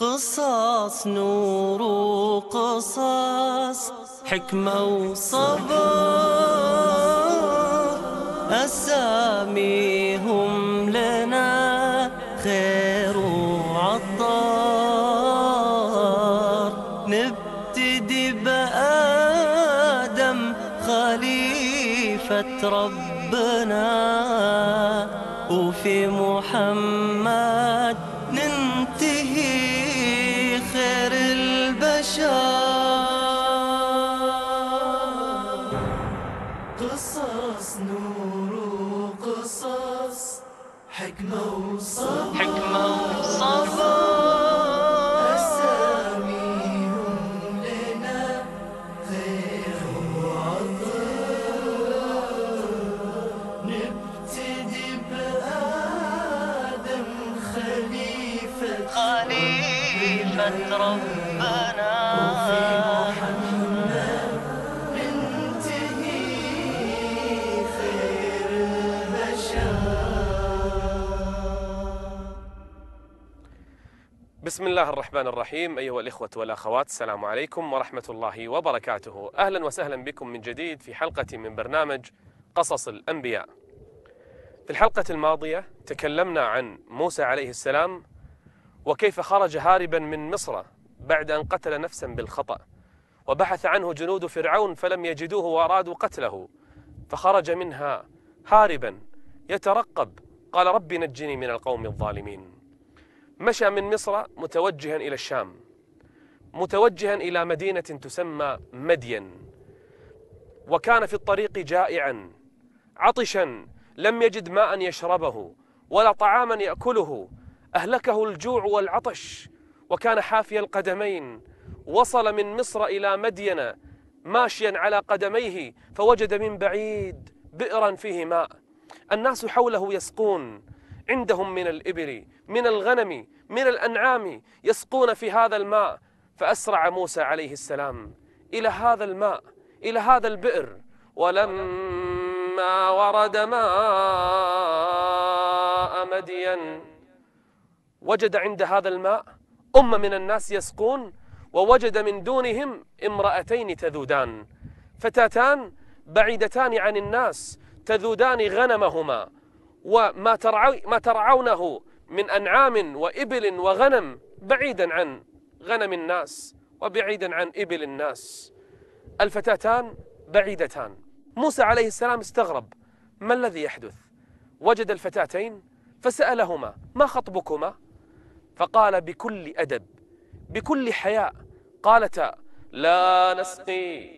قصص نور وقصص حكمة وصبر أساميهم لنا خير وعطار نبتدي بآدم خليفة رب ربنا في محمد خير البشر بسم الله الرحمن الرحيم أيها الإخوة والأخوات السلام عليكم ورحمة الله وبركاته أهلا وسهلا بكم من جديد في حلقة من برنامج قصص الأنبياء في الحلقة الماضية تكلمنا عن موسى عليه السلام وكيف خرج هاربا من مصر بعد أن قتل نفسا بالخطأ وبحث عنه جنود فرعون فلم يجدوه وأرادوا قتله فخرج منها هاربا يترقب قال رب نجني من القوم الظالمين مشى من مصر متوجها إلى الشام متوجها إلى مدينة تسمى مدين وكان في الطريق جائعا عطشا لم يجد ماء يشربه ولا طعاما يأكله أهلكه الجوع والعطش وكان حافي القدمين وصل من مصر إلى مدين ماشيا على قدميه فوجد من بعيد بئرا فيه ماء الناس حوله يسقون عندهم من الإبل من الغنم من الأنعام يسقون في هذا الماء فأسرع موسى عليه السلام إلى هذا الماء إلى هذا البئر ولما ورد ماء مدين وجد عند هذا الماء أمة من الناس يسقون ووجد من دونهم امرأتين تذودان فتاتان بعيدتان عن الناس تذودان غنمهما وما ترعو ما ترعونه من أنعام وإبل وغنم بعيدا عن غنم الناس وبعيدا عن إبل الناس الفتاتان بعيدتان موسى عليه السلام استغرب ما الذي يحدث وجد الفتاتين فسألهما ما خطبكما فقال بكل أدب بكل حياء قالتا لا نسقي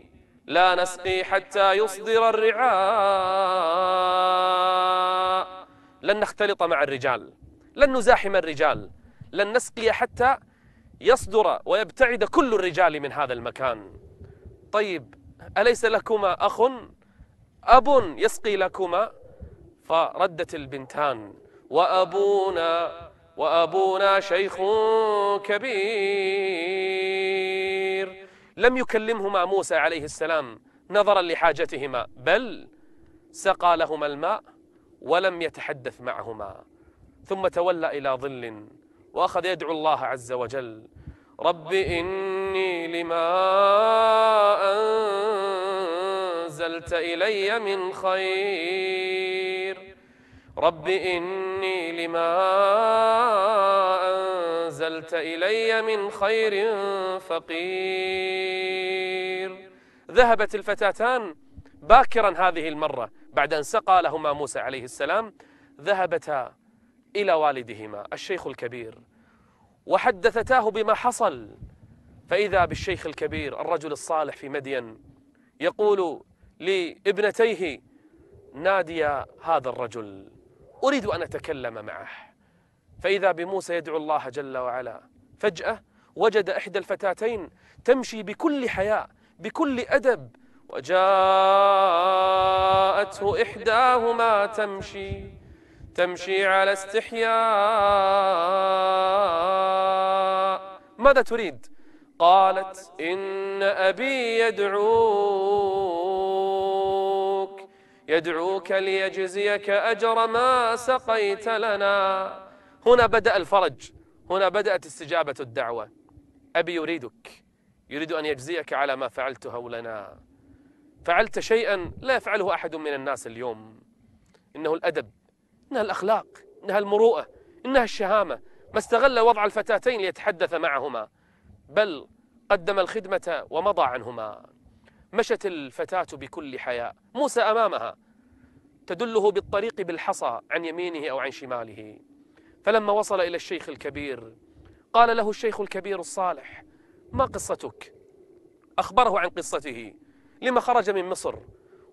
لا نسقي حتى يصدر الرعاء لن نختلط مع الرجال لن نزاحم الرجال لن نسقي حتى يصدر ويبتعد كل الرجال من هذا المكان طيب أليس لكما أخ أب يسقي لكما فردت البنتان وأبونا وابونا شيخ كبير لم يكلمهما موسى عليه السلام نظرا لحاجتهما بل سقى لهما الماء ولم يتحدث معهما ثم تولى الى ظل واخذ يدعو الله عز وجل رب اني لما انزلت الي من خير رب إني لما أنزلت إلي من خير فقير ذهبت الفتاتان باكرا هذه المرة بعد أن سقى لهما موسى عليه السلام ذهبتا إلى والدهما الشيخ الكبير وحدثتاه بما حصل فإذا بالشيخ الكبير الرجل الصالح في مدين يقول لابنتيه ناديا هذا الرجل أريد أن أتكلم معه فإذا بموسى يدعو الله جل وعلا فجأة وجد إحدى الفتاتين تمشي بكل حياء بكل أدب وجاءته إحداهما تمشي تمشي على استحياء ماذا تريد؟ قالت إن أبي يدعوك يدعوك ليجزيك أجر ما سقيت لنا هنا بدأ الفرج هنا بدأت استجابة الدعوة أبي يريدك يريد أن يجزيك على ما فعلته لنا فعلت شيئا لا يفعله أحد من الناس اليوم إنه الأدب إنها الأخلاق إنها المروءة إنها الشهامة ما استغل وضع الفتاتين ليتحدث معهما بل قدم الخدمة ومضى عنهما مشت الفتاة بكل حياء موسى أمامها تدله بالطريق بالحصى عن يمينه أو عن شماله فلما وصل إلى الشيخ الكبير قال له الشيخ الكبير الصالح ما قصتك؟ أخبره عن قصته لما خرج من مصر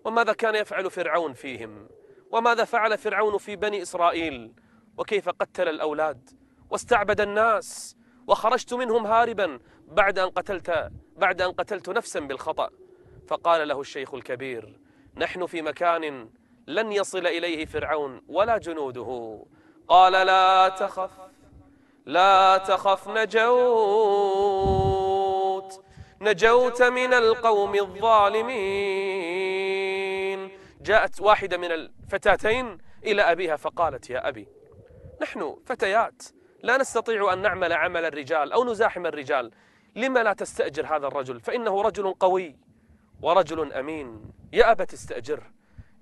وماذا كان يفعل فرعون فيهم وماذا فعل فرعون في بني إسرائيل وكيف قتل الأولاد واستعبد الناس وخرجت منهم هاربا بعد أن قتلت بعد أن قتلت نفسا بالخطأ فقال له الشيخ الكبير نحن في مكان لن يصل إليه فرعون ولا جنوده قال لا تخف لا تخف نجوت نجوت من القوم الظالمين جاءت واحدة من الفتاتين إلى أبيها فقالت يا أبي نحن فتيات لا نستطيع أن نعمل عمل الرجال أو نزاحم الرجال لما لا تستأجر هذا الرجل فإنه رجل قوي ورجل أمين يا أبت استأجره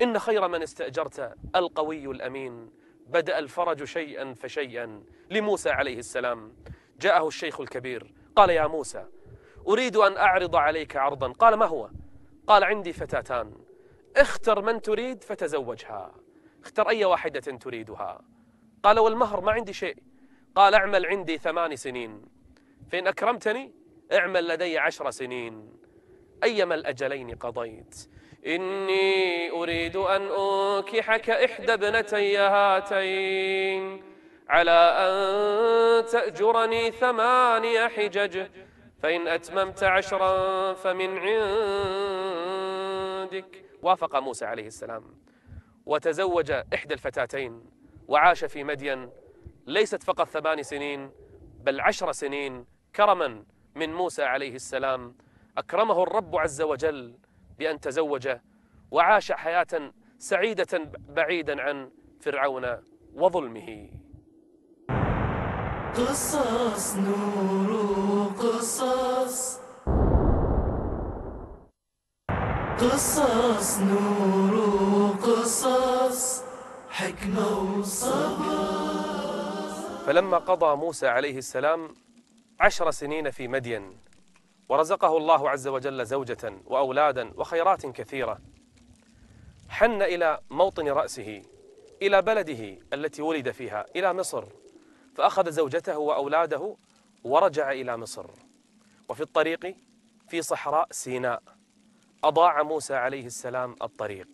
إن خير من استأجرت القوي الأمين بدأ الفرج شيئا فشيئا لموسى عليه السلام جاءه الشيخ الكبير قال يا موسى أريد أن أعرض عليك عرضا قال ما هو قال عندي فتاتان اختر من تريد فتزوجها اختر أي واحدة تريدها قال والمهر ما عندي شيء قال اعمل عندي ثمان سنين فإن أكرمتني اعمل لدي عشر سنين أيما الأجلين قضيت إني أريد أن أنكحك إحدى ابنتي هاتين على أن تأجرني ثماني حجج فإن أتممت عشرا فمن عندك وافق موسى عليه السلام وتزوج إحدى الفتاتين وعاش في مدين ليست فقط ثمان سنين بل عشر سنين كرما من موسى عليه السلام أكرمه الرب عز وجل بأن تزوج وعاش حياة سعيدة بعيدا عن فرعون وظلمه قصص نور قصص قصص نور قصص حكمة وصبر فلما قضى موسى عليه السلام عشر سنين في مدين ورزقه الله عز وجل زوجة وأولادا وخيرات كثيرة حن إلى موطن رأسه إلى بلده التي ولد فيها إلى مصر فأخذ زوجته وأولاده ورجع إلى مصر وفي الطريق في صحراء سيناء أضاع موسى عليه السلام الطريق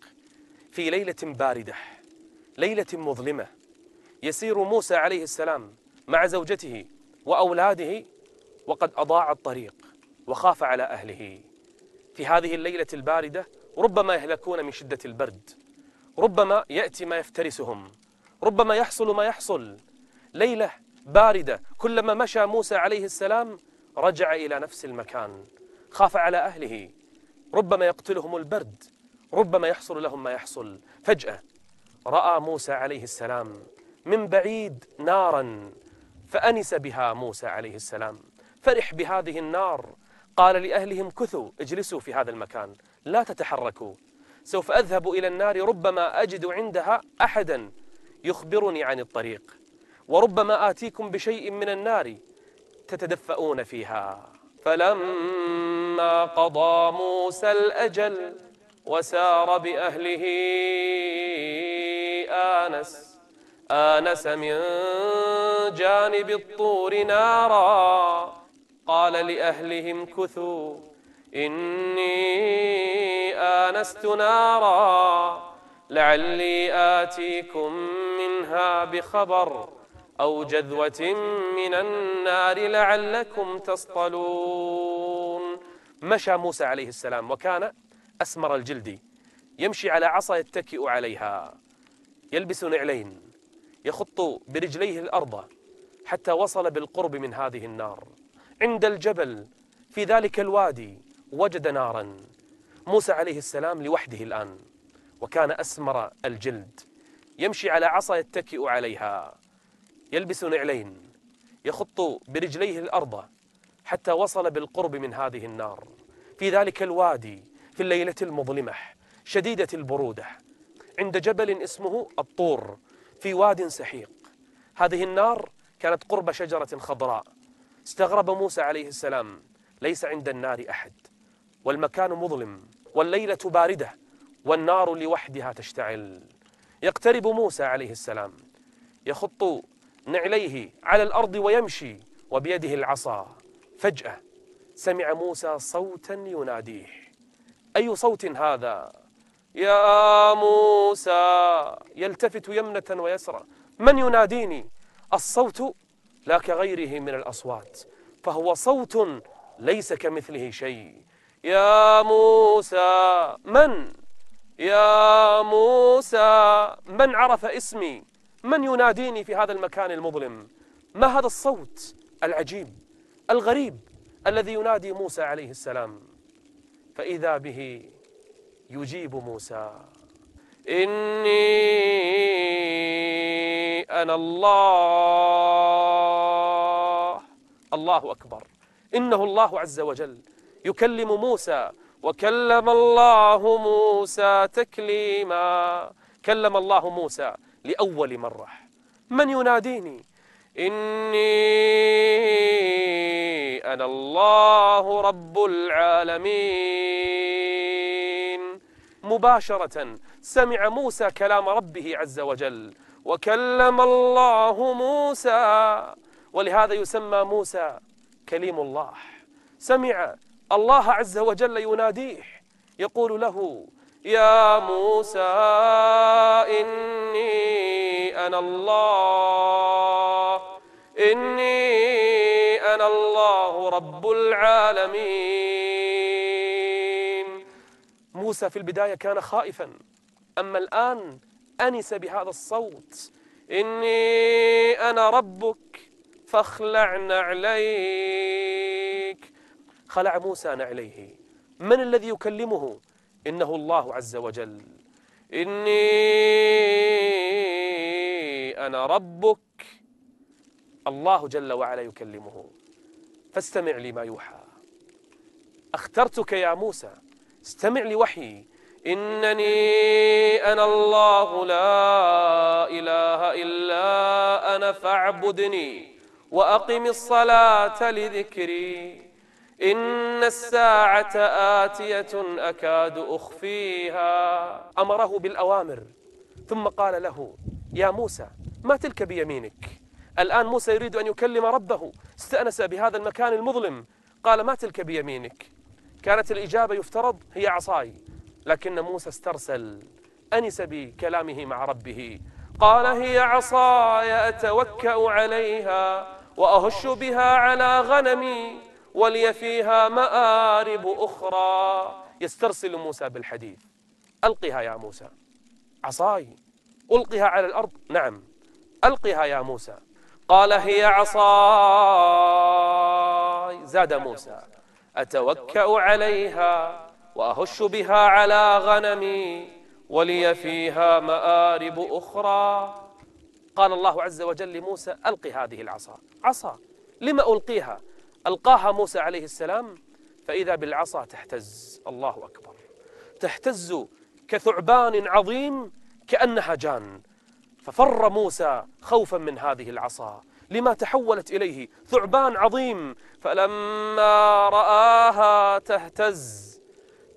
في ليلة باردة ليلة مظلمة يسير موسى عليه السلام مع زوجته وأولاده وقد أضاع الطريق وخاف على أهله في هذه الليلة الباردة ربما يهلكون من شدة البرد ربما يأتي ما يفترسهم ربما يحصل ما يحصل ليلة باردة كلما مشى موسى عليه السلام رجع إلى نفس المكان خاف على أهله ربما يقتلهم البرد ربما يحصل لهم ما يحصل فجأة رأى موسى عليه السلام من بعيد نارا فأنس بها موسى عليه السلام فرح بهذه النار قال لأهلهم كثوا اجلسوا في هذا المكان لا تتحركوا سوف أذهب إلى النار ربما أجد عندها أحدا يخبرني عن الطريق وربما آتيكم بشيء من النار تتدفؤون فيها فلما قضى موسى الأجل وسار بأهله آنس آنس من جانب الطور نارا قال لأهلهم كثوا إني آنست نارا لعلي آتيكم منها بخبر أو جذوة من النار لعلكم تصطلون مشى موسى عليه السلام وكان أسمر الجلد يمشي على عصا يتكئ عليها يلبس نعلين يخط برجليه الأرض حتى وصل بالقرب من هذه النار عند الجبل في ذلك الوادي وجد نارا موسى عليه السلام لوحده الآن وكان أسمر الجلد يمشي على عصا يتكئ عليها يلبس نعلين يخط برجليه الأرض حتى وصل بالقرب من هذه النار في ذلك الوادي في الليلة المظلمة شديدة البرودة عند جبل اسمه الطور في واد سحيق هذه النار كانت قرب شجرة خضراء استغرب موسى عليه السلام ليس عند النار أحد والمكان مظلم والليلة باردة والنار لوحدها تشتعل يقترب موسى عليه السلام يخط نعليه على الأرض ويمشي وبيده العصا فجأة سمع موسى صوتا يناديه أي صوت هذا يا موسى يلتفت يمنة ويسرى من يناديني الصوت لا كغيره من الأصوات فهو صوت ليس كمثله شيء يا موسى من يا موسى من عرف اسمي من يناديني في هذا المكان المظلم ما هذا الصوت العجيب الغريب الذي ينادي موسى عليه السلام فإذا به يجيب موسى إني أنا الله الله أكبر إنه الله عز وجل يكلم موسى وكلم الله موسى تكليما كلم الله موسى لأول مرة من يناديني إني أنا الله رب العالمين مباشرة سمع موسى كلام ربه عز وجل وكلم الله موسى ولهذا يسمى موسى كليم الله سمع الله عز وجل يناديه يقول له يا موسى إني أنا الله إني أنا الله رب العالمين موسى في البداية كان خائفا أما الآن أنس بهذا الصوت إني أنا ربك فاخلع نعليك خلع موسى نعليه من الذي يكلمه إنه الله عز وجل إني أنا ربك الله جل وعلا يكلمه فاستمع لما يوحى اخترتك يا موسى استمع لوحيي إنني أنا الله لا إله إلا أنا فاعبدني وأقم الصلاة لذكري إن الساعة آتية أكاد أخفيها أمره بالأوامر ثم قال له يا موسى ما تلك بيمينك الآن موسى يريد أن يكلم ربه استأنس بهذا المكان المظلم قال ما تلك بيمينك كانت الإجابة يفترض هي عصاي لكن موسى استرسل أنس بكلامه مع ربه قال هي عصاي أتوكأ عليها وأهش بها على غنمي ولي فيها مآرب أخرى يسترسل موسى بالحديث ألقها يا موسى عصاي ألقها على الأرض نعم ألقها يا موسى قال هي عصاي زاد موسى أتوكأ عليها وأهش بها على غنمي ولي فيها مآرب أخرى قال الله عز وجل لموسى ألقي هذه العصا عصا لما ألقيها ألقاها موسى عليه السلام فإذا بالعصا تهتز الله أكبر تهتز كثعبان عظيم كأنها جان ففر موسى خوفا من هذه العصا لما تحولت إليه ثعبان عظيم فلما رآها تهتز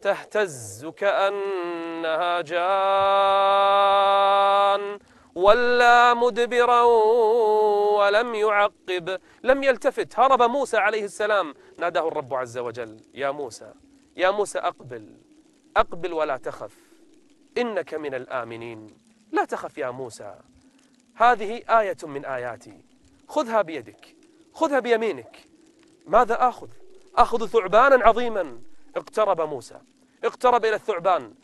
تهتز كأنها جان ولا مدبرا ولم يعقب لم يلتفت هرب موسى عليه السلام ناداه الرب عز وجل يا موسى يا موسى أقبل أقبل ولا تخف إنك من الآمنين لا تخف يا موسى هذه آية من آياتي خذها بيدك خذها بيمينك ماذا آخذ أخذ ثعبانا عظيما اقترب موسى اقترب إلى الثعبان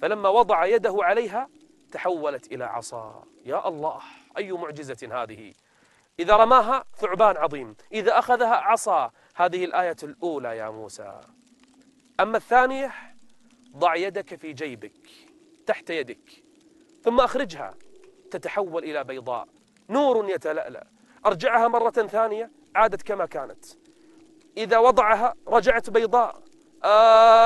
فلما وضع يده عليها تحولت إلى عصا يا الله أي معجزة هذه إذا رماها ثعبان عظيم إذا أخذها عصا هذه الآية الأولى يا موسى أما الثانية ضع يدك في جيبك تحت يدك ثم أخرجها تتحول إلى بيضاء نور يتلألأ أرجعها مرة ثانية عادت كما كانت إذا وضعها رجعت بيضاء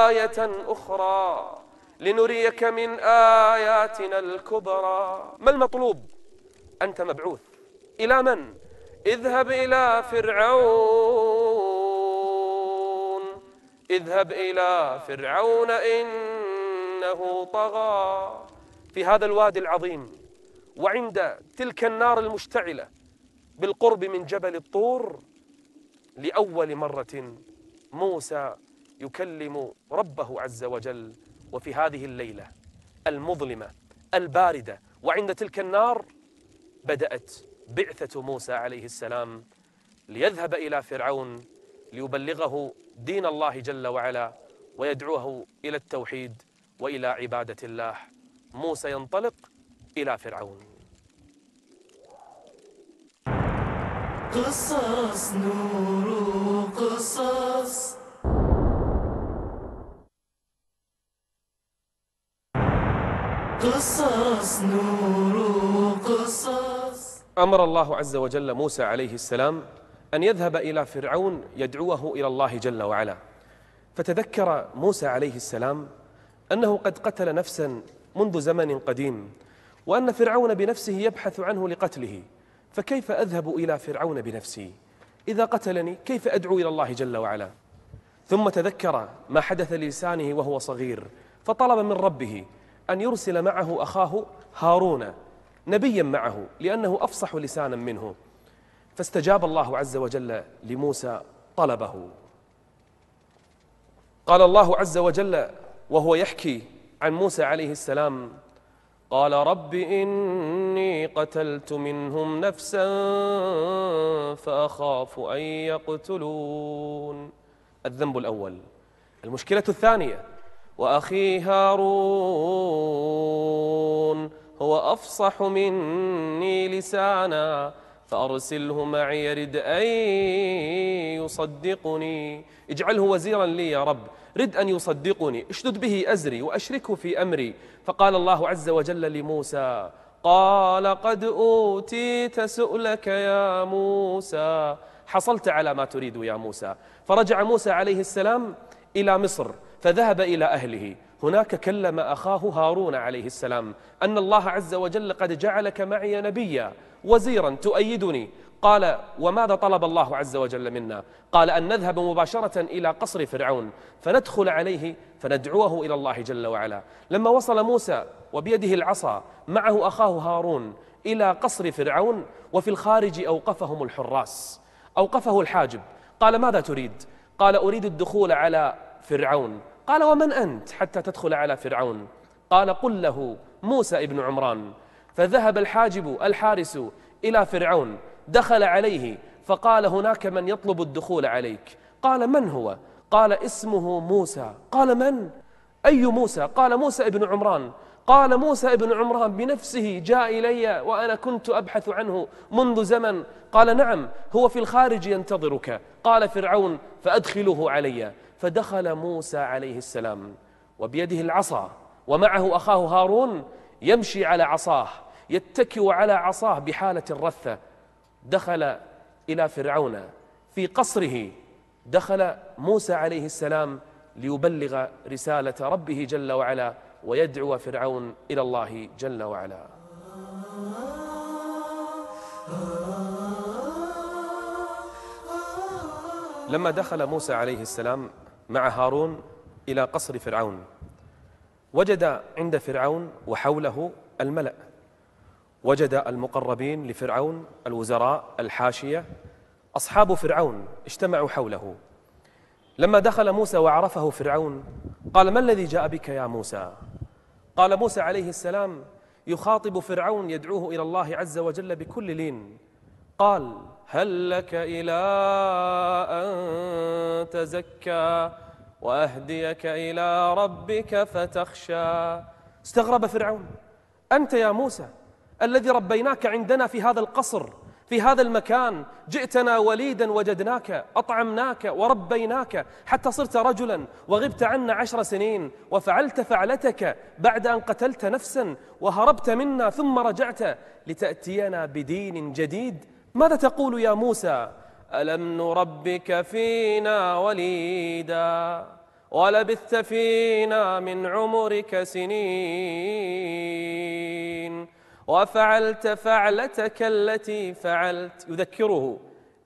آية أخرى لنريك من آياتنا الكبرى ما المطلوب؟ أنت مبعوث إلى من؟ اذهب إلى فرعون اذهب إلى فرعون إنه طغى في هذا الوادي العظيم وعند تلك النار المشتعلة بالقرب من جبل الطور لأول مرة موسى يكلم ربه عز وجل وفي هذه الليلة المظلمة الباردة وعند تلك النار بدأت بعثة موسى عليه السلام ليذهب إلى فرعون ليبلغه دين الله جل وعلا ويدعوه إلى التوحيد وإلى عبادة الله موسى ينطلق إلى فرعون قصص نور قصص قصص نور قصص أمر الله عز وجل موسى عليه السلام أن يذهب إلى فرعون يدعوه إلى الله جل وعلا فتذكر موسى عليه السلام أنه قد قتل نفسا منذ زمن قديم وأن فرعون بنفسه يبحث عنه لقتله فكيف أذهب إلى فرعون بنفسي إذا قتلني كيف أدعو إلى الله جل وعلا ثم تذكر ما حدث للسانه وهو صغير فطلب من ربه أن يرسل معه أخاه هارون نبيا معه لأنه أفصح لسانا منه فاستجاب الله عز وجل لموسى طلبه قال الله عز وجل وهو يحكي عن موسى عليه السلام قال رب إني قتلت منهم نفسا فأخاف أن يقتلون الذنب الأول المشكلة الثانية وأخي هارون هو أفصح مني لسانا فأرسله معي يرد أن يصدقني اجعله وزيرا لي يا رب رد أن يصدقني اشدد به أزري وأشركه في أمري فقال الله عز وجل لموسى قال قد أوتيت سؤلك يا موسى حصلت على ما تريد يا موسى فرجع موسى عليه السلام إلى مصر فذهب إلى أهله هناك كلم أخاه هارون عليه السلام أن الله عز وجل قد جعلك معي نبيا وزيرا تؤيدني قال وماذا طلب الله عز وجل منا قال أن نذهب مباشرة إلى قصر فرعون فندخل عليه فندعوه إلى الله جل وعلا لما وصل موسى وبيده العصا معه أخاه هارون إلى قصر فرعون وفي الخارج أوقفهم الحراس أوقفه الحاجب قال ماذا تريد قال أريد الدخول على فرعون قال ومن أنت حتى تدخل على فرعون قال قل له موسى ابن عمران فذهب الحاجب الحارس إلى فرعون دخل عليه فقال هناك من يطلب الدخول عليك قال من هو قال اسمه موسى قال من أي موسى قال موسى ابن عمران قال موسى ابن عمران بنفسه جاء إلي وأنا كنت أبحث عنه منذ زمن قال نعم هو في الخارج ينتظرك قال فرعون فأدخله علي فدخل موسى عليه السلام وبيده العصا ومعه أخاه هارون يمشي على عصاه يتكئ على عصاه بحالة الرثة دخل إلى فرعون في قصره دخل موسى عليه السلام ليبلغ رسالة ربه جل وعلا ويدعو فرعون إلى الله جل وعلا لما دخل موسى عليه السلام مع هارون إلى قصر فرعون وجد عند فرعون وحوله الملأ وجد المقربين لفرعون الوزراء الحاشية أصحاب فرعون اجتمعوا حوله لما دخل موسى وعرفه فرعون قال ما الذي جاء بك يا موسى قال موسى عليه السلام يخاطب فرعون يدعوه إلى الله عز وجل بكل لين قال هل لك إلى أن تزكى وأهديك إلى ربك فتخشى استغرب فرعون أنت يا موسى الذي ربيناك عندنا في هذا القصر في هذا المكان جئتنا وليدا وجدناك أطعمناك وربيناك حتى صرت رجلا وغبت عنا عشر سنين وفعلت فعلتك بعد أن قتلت نفسا وهربت منا ثم رجعت لتأتينا بدين جديد ماذا تقول يا موسى ألم نربك فينا وليدا ولبثت فينا من عمرك سنين وفعلت فعلتك التي فعلت يذكره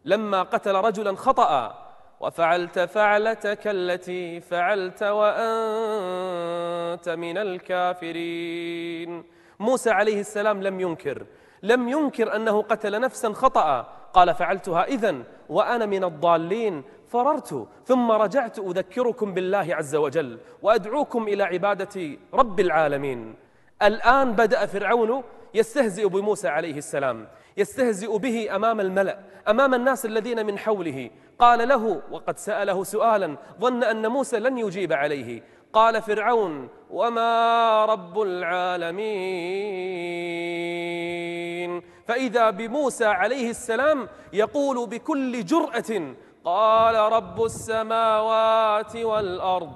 لما قتل رجلا خطأ وفعلت فعلتك التي فعلت وأنت من الكافرين موسى عليه السلام لم ينكر لم ينكر أنه قتل نفسا خطأ قال فعلتها إذا وأنا من الضالين فررت ثم رجعت أذكركم بالله عز وجل وأدعوكم إلى عبادة رب العالمين الآن بدأ فرعون يستهزئ بموسى عليه السلام يستهزئ به أمام الملأ أمام الناس الذين من حوله قال له وقد سأله سؤالا ظن أن موسى لن يجيب عليه قال فرعون وما رب العالمين فإذا بموسى عليه السلام يقول بكل جرأة قال رب السماوات والأرض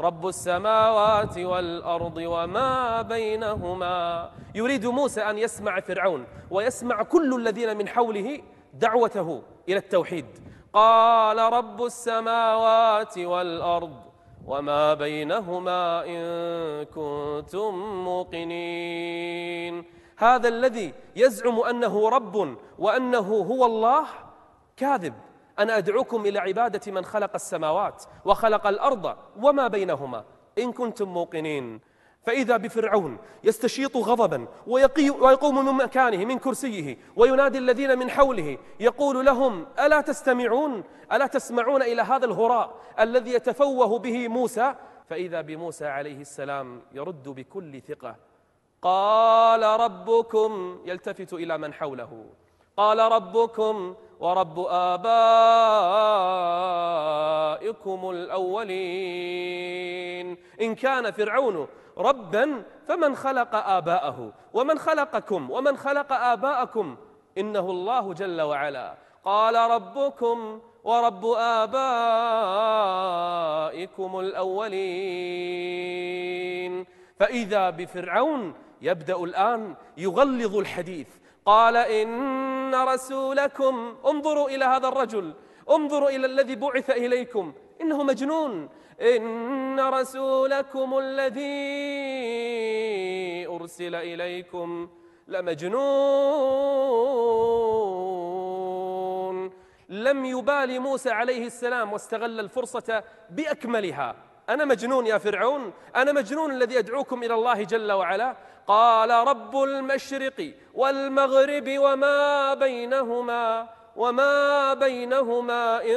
رب السماوات والأرض وما بينهما يريد موسى أن يسمع فرعون ويسمع كل الذين من حوله دعوته إلى التوحيد قال رب السماوات والأرض وما بينهما إن كنتم موقنين هذا الذي يزعم أنه رب وأنه هو الله كاذب أنا أدعوكم إلى عبادة من خلق السماوات وخلق الأرض وما بينهما إن كنتم موقنين فإذا بفرعون يستشيط غضبا ويقوم من مكانه من كرسيه وينادي الذين من حوله يقول لهم ألا تستمعون ألا تسمعون إلى هذا الهراء الذي يتفوه به موسى فإذا بموسى عليه السلام يرد بكل ثقة قال ربكم يلتفت إلى من حوله قال ربكم ورب آبائكم الأولين إن كان فرعون ربا فمن خلق آباءه ومن خلقكم ومن خلق آباءكم إنه الله جل وعلا قال ربكم ورب آبائكم الأولين فإذا بفرعون يبدأ الآن يغلظ الحديث قال إن ان رسولكم انظروا الى هذا الرجل انظروا الى الذي بعث اليكم انه مجنون ان رسولكم الذي ارسل اليكم لمجنون لم يبال موسى عليه السلام واستغل الفرصه باكملها أنا مجنون يا فرعون أنا مجنون الذي أدعوكم إلى الله جل وعلا قال رب المشرق والمغرب وما بينهما وما بينهما إن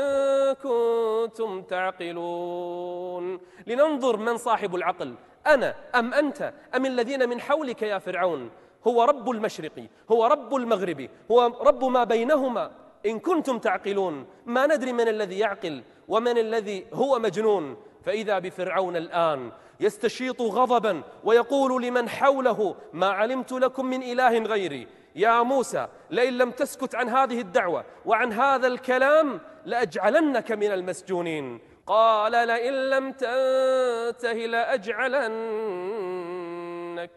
كنتم تعقلون لننظر من صاحب العقل أنا أم أنت أم الذين من حولك يا فرعون هو رب المشرق هو رب المغرب هو رب ما بينهما إن كنتم تعقلون ما ندري من الذي يعقل ومن الذي هو مجنون فإذا بفرعون الآن يستشيط غضبا ويقول لمن حوله ما علمت لكم من إله غيري يا موسى لئن لم تسكت عن هذه الدعوة وعن هذا الكلام لأجعلنك من المسجونين قال لئن لم تنته لأجعلنك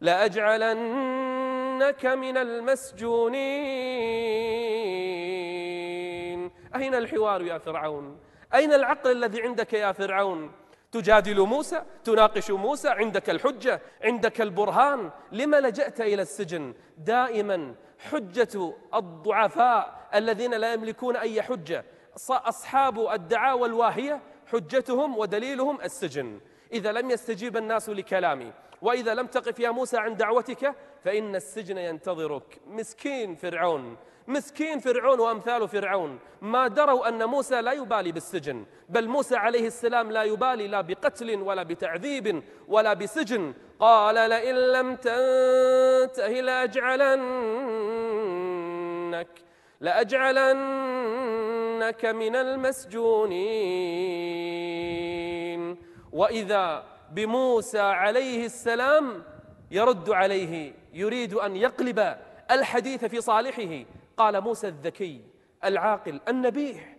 لأجعلنك من المسجونين أين الحوار يا فرعون؟ أين العقل الذي عندك يا فرعون تجادل موسى تناقش موسى عندك الحجة عندك البرهان لما لجأت إلى السجن دائما حجة الضعفاء الذين لا يملكون أي حجة أصحاب الدعاوى الواهية حجتهم ودليلهم السجن إذا لم يستجيب الناس لكلامي وإذا لم تقف يا موسى عن دعوتك فإن السجن ينتظرك مسكين فرعون مسكين فرعون وأمثال فرعون ما دروا أن موسى لا يبالي بالسجن بل موسى عليه السلام لا يبالي لا بقتل ولا بتعذيب ولا بسجن قال لئن لم تنتهي لأجعلنك لأجعلنك من المسجونين وإذا بموسى عليه السلام يرد عليه يريد أن يقلب الحديث في صالحه قال موسى الذكي العاقل النبيح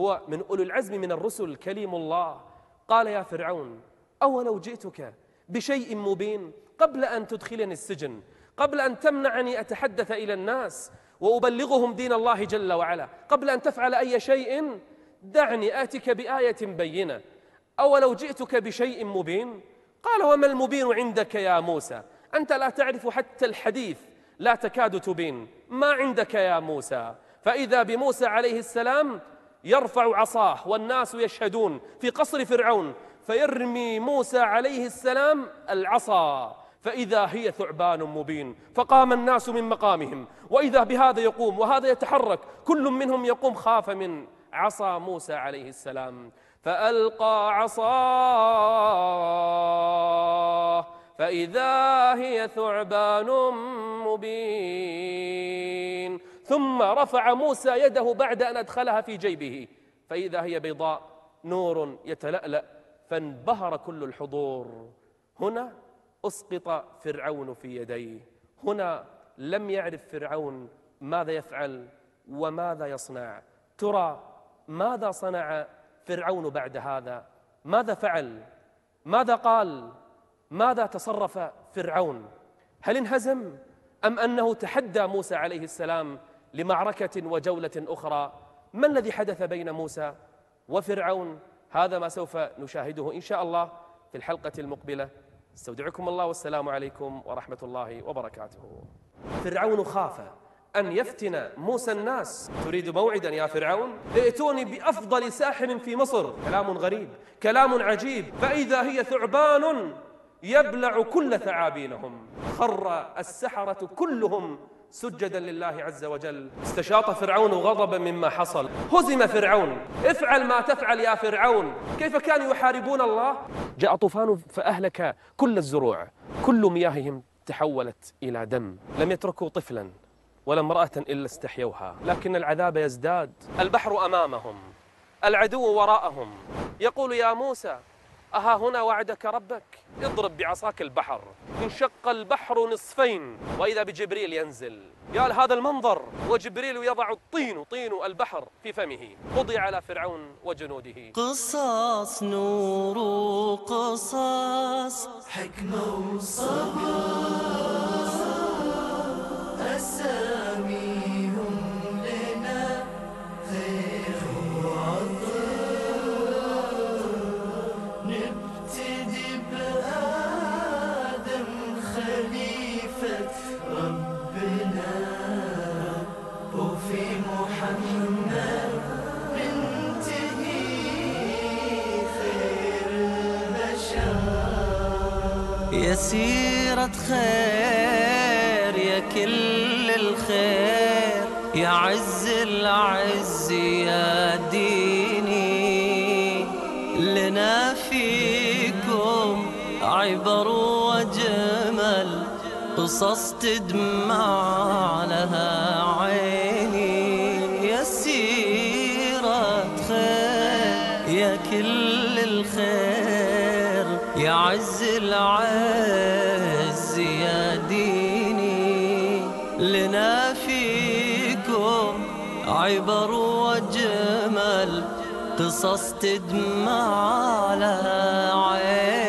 هو من أولي العزم من الرسل كليم الله قال يا فرعون أولو جئتك بشيء مبين قبل أن تدخلني السجن قبل أن تمنعني أتحدث إلى الناس وأبلغهم دين الله جل وعلا قبل أن تفعل أي شيء دعني آتك بآية بينة أولو جئتك بشيء مبين قال وما المبين عندك يا موسى أنت لا تعرف حتى الحديث لا تكاد تبين ما عندك يا موسى فإذا بموسى عليه السلام يرفع عصاه والناس يشهدون في قصر فرعون فيرمي موسى عليه السلام العصا فإذا هي ثعبان مبين فقام الناس من مقامهم وإذا بهذا يقوم وهذا يتحرك كل منهم يقوم خاف من عصا موسى عليه السلام فألقى عصاه فإذا هي ثعبان مبين ثم رفع موسى يده بعد أن أدخلها في جيبه فإذا هي بيضاء نور يتلألأ فانبهر كل الحضور هنا أسقط فرعون في يديه هنا لم يعرف فرعون ماذا يفعل وماذا يصنع ترى ماذا صنع فرعون بعد هذا ماذا فعل ماذا قال ماذا تصرف فرعون هل انهزم أم أنه تحدى موسى عليه السلام لمعركة وجولة أخرى ما الذي حدث بين موسى وفرعون هذا ما سوف نشاهده إن شاء الله في الحلقة المقبلة استودعكم الله والسلام عليكم ورحمة الله وبركاته فرعون خاف أن يفتن موسى الناس تريد موعدا يا فرعون ائتوني بأفضل ساحر في مصر كلام غريب كلام عجيب فإذا هي ثعبان يبلع كل ثعابينهم خر السحرة كلهم سجدا لله عز وجل استشاط فرعون غضبا مما حصل هزم فرعون افعل ما تفعل يا فرعون كيف كانوا يحاربون الله جاء طوفان فأهلك كل الزروع كل مياههم تحولت إلى دم لم يتركوا طفلا ولا امرأة إلا استحيوها لكن العذاب يزداد البحر أمامهم العدو وراءهم يقول يا موسى أها هنا وعدك ربك اضرب بعصاك البحر انشق البحر نصفين وإذا بجبريل ينزل قال هذا المنظر وجبريل يضع الطين طين البحر في فمه قضي على فرعون وجنوده قصص نور قصص حكمة وصبر السلام يا سيرة خير يا كل الخير يا عز العز يا ديني لنا فيكم عبر وجمل قصص تدمع لها عبر وجمل قصص تدمع على عين